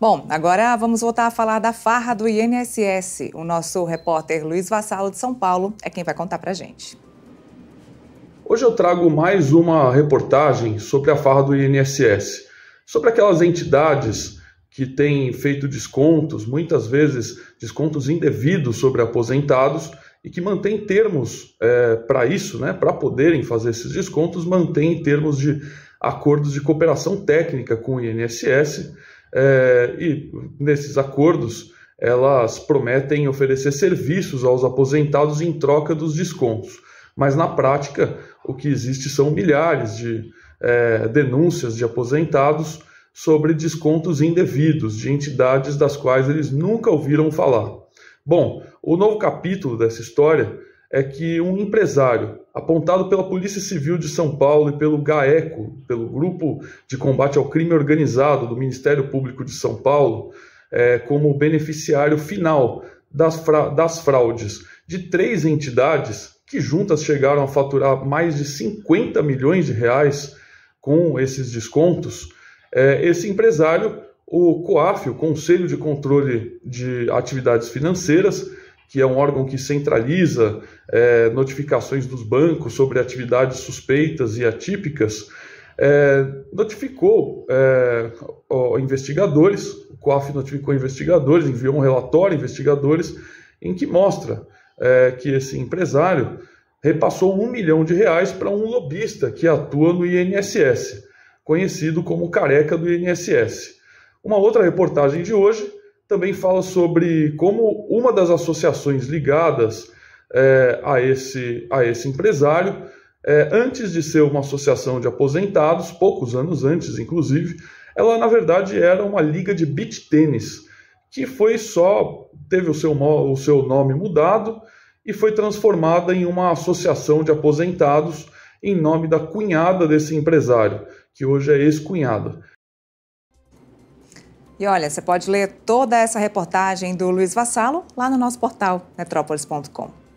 Bom, agora vamos voltar a falar da farra do INSS. O nosso repórter Luiz Vassalo de São Paulo é quem vai contar pra gente. Hoje eu trago mais uma reportagem sobre a farra do INSS, sobre aquelas entidades que têm feito descontos, muitas vezes descontos indevidos sobre aposentados e que mantêm termos é, para isso, né, para poderem fazer esses descontos, mantêm termos de acordos de cooperação técnica com o INSS é, e nesses acordos, elas prometem oferecer serviços aos aposentados em troca dos descontos. Mas na prática, o que existe são milhares de é, denúncias de aposentados sobre descontos indevidos de entidades das quais eles nunca ouviram falar. Bom, o novo capítulo dessa história é que um empresário apontado pela Polícia Civil de São Paulo e pelo GAECO, pelo Grupo de Combate ao Crime Organizado do Ministério Público de São Paulo, é, como beneficiário final das, fra das fraudes de três entidades que juntas chegaram a faturar mais de 50 milhões de reais com esses descontos, é, esse empresário, o COAF, o Conselho de Controle de Atividades Financeiras, que é um órgão que centraliza é, notificações dos bancos sobre atividades suspeitas e atípicas, é, notificou é, investigadores, o COAF notificou investigadores, enviou um relatório a investigadores em que mostra é, que esse empresário repassou um milhão de reais para um lobista que atua no INSS, conhecido como careca do INSS. Uma outra reportagem de hoje também fala sobre como uma das associações ligadas é, a, esse, a esse empresário, é, antes de ser uma associação de aposentados, poucos anos antes, inclusive, ela na verdade era uma liga de beach tênis, que foi só, teve o seu, o seu nome mudado e foi transformada em uma associação de aposentados em nome da cunhada desse empresário, que hoje é ex-cunhada. E olha, você pode ler toda essa reportagem do Luiz Vassalo lá no nosso portal metrópolis.com.